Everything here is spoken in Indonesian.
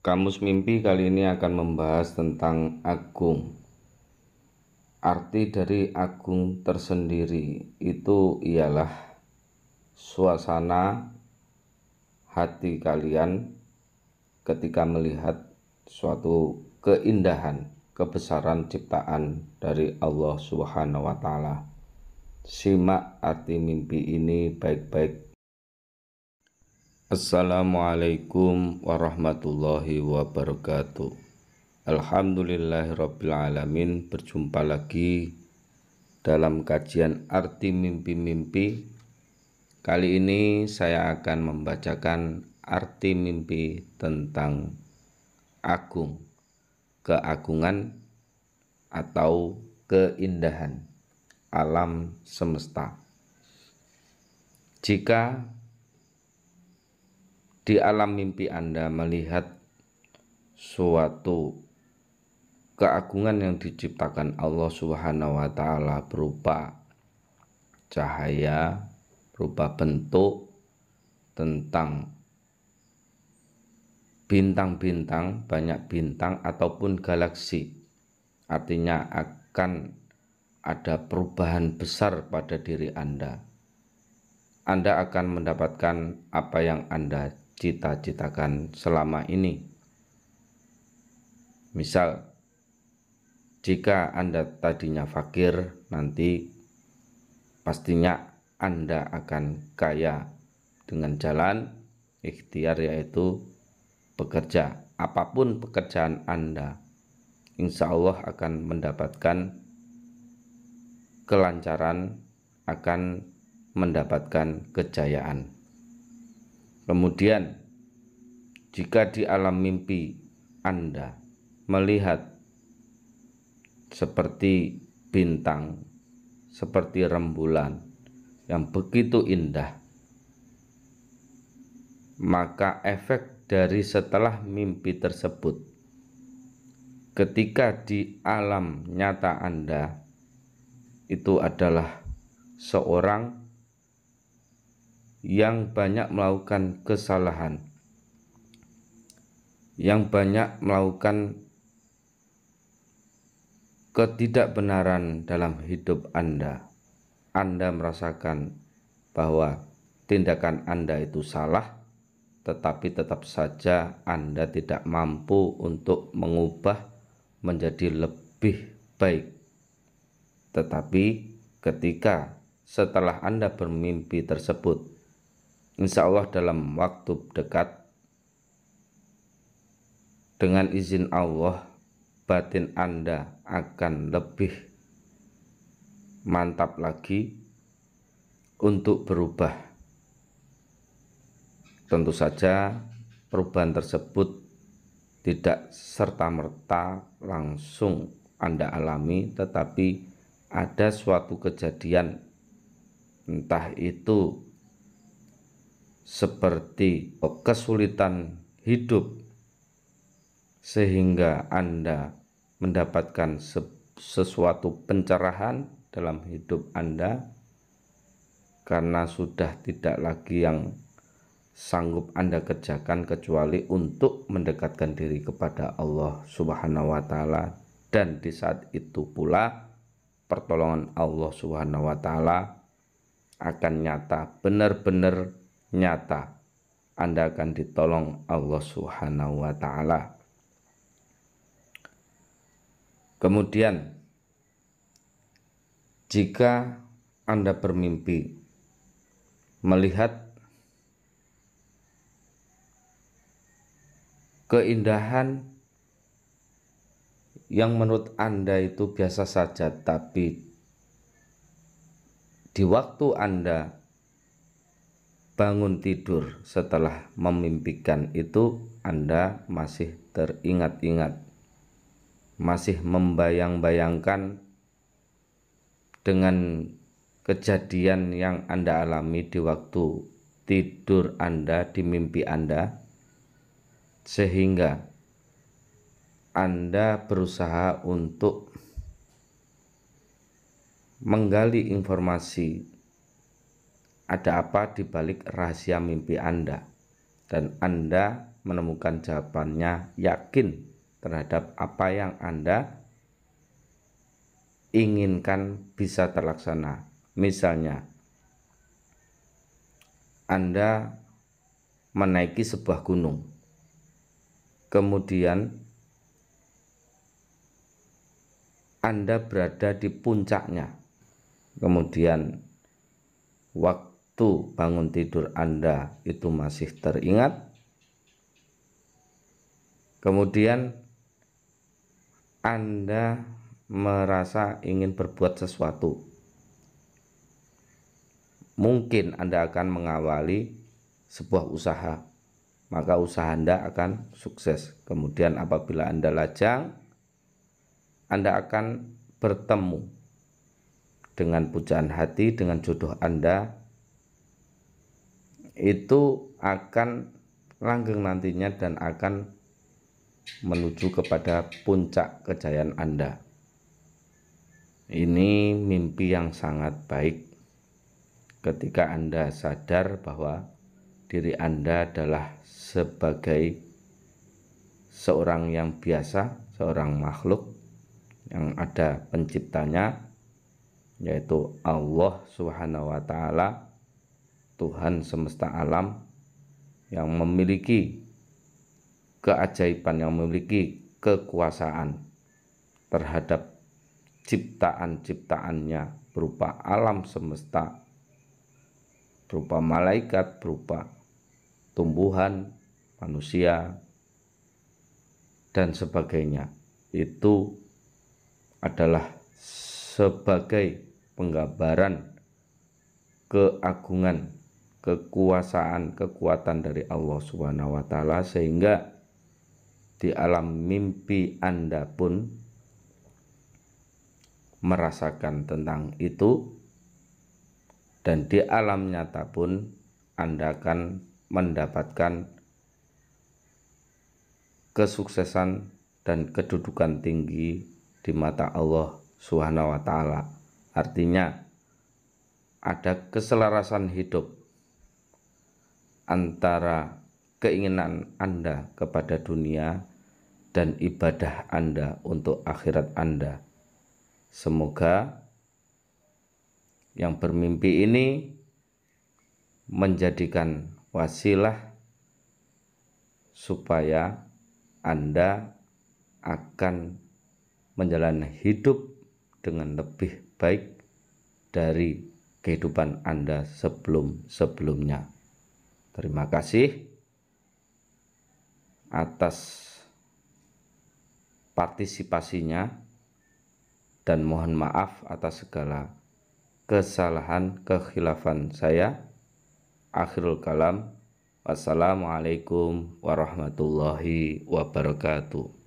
Kamus Mimpi kali ini akan membahas tentang agung. Arti dari agung tersendiri itu ialah suasana hati kalian ketika melihat suatu keindahan, kebesaran ciptaan dari Allah Subhanahu wa Simak arti mimpi ini baik-baik Assalamualaikum warahmatullahi wabarakatuh Alhamdulillahirrabbilalamin Berjumpa lagi dalam kajian arti mimpi-mimpi Kali ini saya akan membacakan arti mimpi tentang agung Keagungan atau keindahan alam semesta jika di alam mimpi Anda melihat suatu keagungan yang diciptakan Allah Subhanahu wa taala berupa cahaya, berupa bentuk tentang bintang-bintang, banyak bintang ataupun galaksi. Artinya akan ada perubahan besar pada diri Anda. Anda akan mendapatkan apa yang Anda cita-citakan selama ini. Misal, jika Anda tadinya fakir, nanti pastinya Anda akan kaya dengan jalan ikhtiar yaitu bekerja. Apapun pekerjaan Anda, insya Allah akan mendapatkan kelancaran, akan mendapatkan kejayaan. Kemudian, jika di alam mimpi Anda melihat seperti bintang, seperti rembulan yang begitu indah, maka efek dari setelah mimpi tersebut ketika di alam nyata Anda itu adalah seorang yang banyak melakukan kesalahan yang banyak melakukan ketidakbenaran dalam hidup Anda. Anda merasakan bahwa tindakan Anda itu salah, tetapi tetap saja Anda tidak mampu untuk mengubah menjadi lebih baik. Tetapi ketika setelah Anda bermimpi tersebut, insya Allah dalam waktu dekat dengan izin Allah batin Anda akan lebih mantap lagi untuk berubah tentu saja perubahan tersebut tidak serta-merta langsung Anda alami tetapi ada suatu kejadian entah itu seperti kesulitan hidup sehingga Anda mendapatkan sesuatu pencerahan dalam hidup Anda karena sudah tidak lagi yang sanggup Anda kerjakan kecuali untuk mendekatkan diri kepada Allah Subhanahu wa taala dan di saat itu pula pertolongan Allah Subhanahu wa taala akan nyata benar-benar nyata Anda akan ditolong Allah Subhanahu wa taala. Kemudian jika Anda bermimpi melihat keindahan yang menurut Anda itu biasa saja, tapi di waktu Anda bangun tidur setelah memimpikan itu Anda masih teringat-ingat, masih membayang-bayangkan dengan kejadian yang Anda alami di waktu tidur Anda, di mimpi Anda, sehingga Anda berusaha untuk menggali informasi ada apa di balik rahasia mimpi Anda dan Anda menemukan jawabannya yakin terhadap apa yang Anda inginkan bisa terlaksana. Misalnya, Anda menaiki sebuah gunung. Kemudian Anda berada di puncaknya. Kemudian waktu waktu bangun tidur Anda itu masih teringat? Kemudian Anda merasa ingin berbuat sesuatu. Mungkin Anda akan mengawali sebuah usaha, maka usaha Anda akan sukses. Kemudian apabila Anda lajang, Anda akan bertemu dengan pujaan hati, dengan jodoh Anda itu akan langgeng nantinya dan akan menuju kepada puncak kejayaan Anda. Ini mimpi yang sangat baik ketika Anda sadar bahwa diri Anda adalah sebagai seorang yang biasa, seorang makhluk yang ada penciptanya yaitu Allah Subhanahu wa taala Tuhan semesta alam yang memiliki keajaiban, yang memiliki kekuasaan terhadap ciptaan-ciptaannya berupa alam semesta, berupa malaikat, berupa tumbuhan, manusia, dan sebagainya. Itu adalah sebagai penggambaran keagungan kekuasaan, kekuatan dari Allah Subhanahu wa taala sehingga di alam mimpi Anda pun merasakan tentang itu dan di alam nyata pun Anda akan mendapatkan kesuksesan dan kedudukan tinggi di mata Allah Subhanahu wa taala. Artinya ada keselarasan hidup antara keinginan Anda kepada dunia dan ibadah Anda untuk akhirat Anda. Semoga yang bermimpi ini menjadikan wasilah supaya Anda akan menjalani hidup dengan lebih baik dari kehidupan Anda sebelum-sebelumnya. Terima kasih atas partisipasinya dan mohon maaf atas segala kesalahan kekhilafan saya. Akhirul kalam. Wassalamualaikum warahmatullahi wabarakatuh.